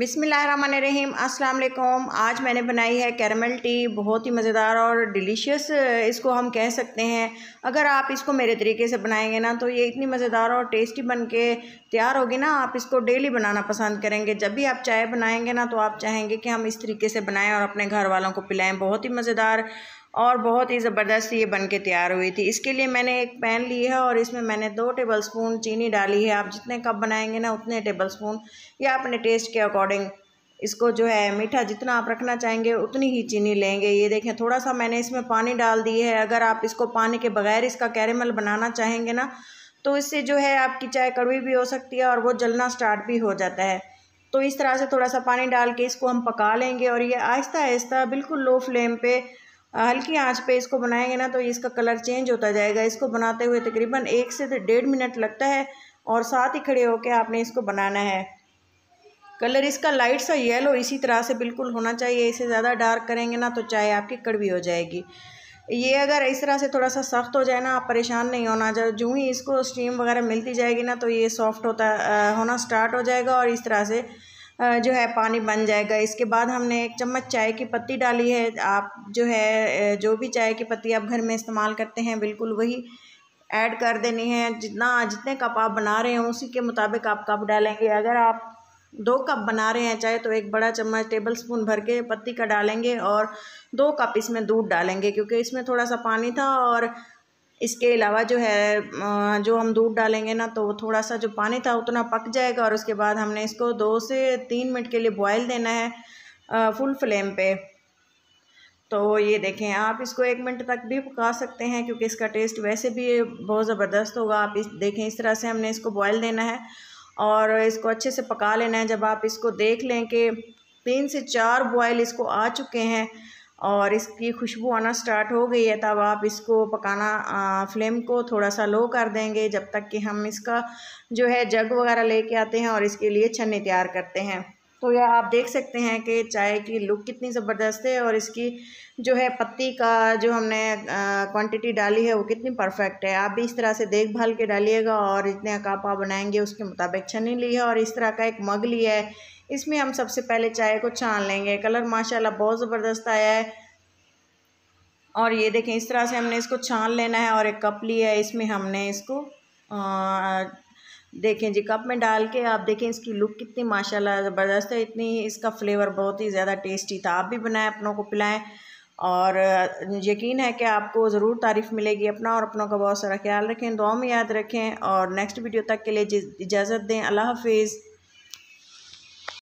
बिसमीम अस्सलाम वालेकुम आज मैंने बनाई है कैरमल टी बहुत ही मज़ेदार और डिलीशियस इसको हम कह सकते हैं अगर आप इसको मेरे तरीके से बनाएंगे ना तो ये इतनी मज़ेदार और टेस्टी बन के तैयार होगी ना आप इसको डेली बनाना पसंद करेंगे जब भी आप चाय बनाएंगे ना तो आप चाहेंगे कि हम इस तरीके से बनाएं और अपने घर वालों को पिलाएं बहुत ही मज़ेदार और बहुत ही ज़बरदस्त ये बन के तैयार हुई थी इसके लिए मैंने एक पैन ली है और इसमें मैंने दो टेबल स्पून चीनी डाली है आप जितने कप बनाएंगे ना उतने टेबल स्पून या अपने टेस्ट के अकॉर्डिंग इसको जो है मीठा जितना आप रखना चाहेंगे उतनी ही चीनी लेंगे ये देखें थोड़ा सा मैंने इसमें पानी डाल दी है अगर आप इसको पानी के बगैर इसका कैरेमल बनाना चाहेंगे ना तो इससे जो है आपकी चाय कड़वी भी हो सकती है और वो जलना स्टार्ट भी हो जाता है तो इस तरह से थोड़ा सा पानी डाल के इसको हम पका लेंगे और ये आहिस्ता आहिस्ता बिल्कुल लो फ्लेम पे हल्की आंच पे इसको बनाएंगे ना तो इसका कलर चेंज होता जाएगा इसको बनाते हुए तकरीबन एक से डेढ़ मिनट लगता है और साथ ही खड़े होकर आपने इसको बनाना है कलर इसका लाइट सा येलो इसी तरह से बिल्कुल होना चाहिए इसे ज़्यादा डार्क करेंगे ना तो चाय आपकी कड़वी हो जाएगी ये अगर इस तरह से थोड़ा सा सख्त हो जाए ना आप परेशान नहीं होना जब जो ही इसको स्टीम वगैरह मिलती जाएगी ना तो ये सॉफ्ट होता आ, होना स्टार्ट हो जाएगा और इस तरह से जो है पानी बन जाएगा इसके बाद हमने एक चम्मच चाय की पत्ती डाली है आप जो है जो भी चाय की पत्ती आप घर में इस्तेमाल करते हैं बिल्कुल वही ऐड कर देनी है जितना जितने कप आप बना रहे हैं उसी के मुताबिक आप कप डालेंगे अगर आप दो कप बना रहे हैं चाय तो एक बड़ा चम्मच टेबल स्पून भर के पत्ती का डालेंगे और दो कप इसमें दूध डालेंगे क्योंकि इसमें थोड़ा सा पानी था और इसके अलावा जो है जो हम दूध डालेंगे ना तो थोड़ा सा जो पानी था उतना पक जाएगा और उसके बाद हमने इसको दो से तीन मिनट के लिए बॉयल देना है फुल फ्लेम पे तो ये देखें आप इसको एक मिनट तक भी पका सकते हैं क्योंकि इसका टेस्ट वैसे भी बहुत ज़बरदस्त होगा आप इस देखें इस तरह से हमने इसको बॉयल देना है और इसको अच्छे से पका लेना है जब आप इसको देख लें कि तीन से चार बॉयल इसको आ चुके हैं और इसकी खुशबू आना स्टार्ट हो गई है तब आप इसको पकाना फ्लेम को थोड़ा सा लो कर देंगे जब तक कि हम इसका जो है जग वगैरह लेके आते हैं और इसके लिए छन्नी तैयार करते हैं तो यह आप देख सकते हैं कि चाय की लुक कितनी ज़बरदस्त है और इसकी जो है पत्ती का जो हमने क्वांटिटी डाली है वो कितनी परफेक्ट है आप भी इस तरह से देखभाल के डालिएगा और जितने का बनाएंगे उसके मुताबिक छन्नी ली है और इस तरह का एक मग लिया है इसमें हम सबसे पहले चाय को छान लेंगे कलर माशाल्लाह बहुत ज़बरदस्त आया है और ये देखें इस तरह से हमने इसको छान लेना है और एक कप लिया है इसमें हमने इसको आ, देखें जी कप में डाल के आप देखें इसकी लुक कितनी माशाल्लाह ज़बरदस्त है इतनी इसका फ्लेवर बहुत ही ज़्यादा टेस्टी था आप भी बनाएं अपनों को पिलाएं और यकीन है कि आपको ज़रूर तारीफ़ मिलेगी अपना और अपनों का बहुत सारा ख्याल रखें दुआ में याद रखें और नेक्स्ट वीडियो तक के लिए इजाज़त दें अल्लाह हाफिज़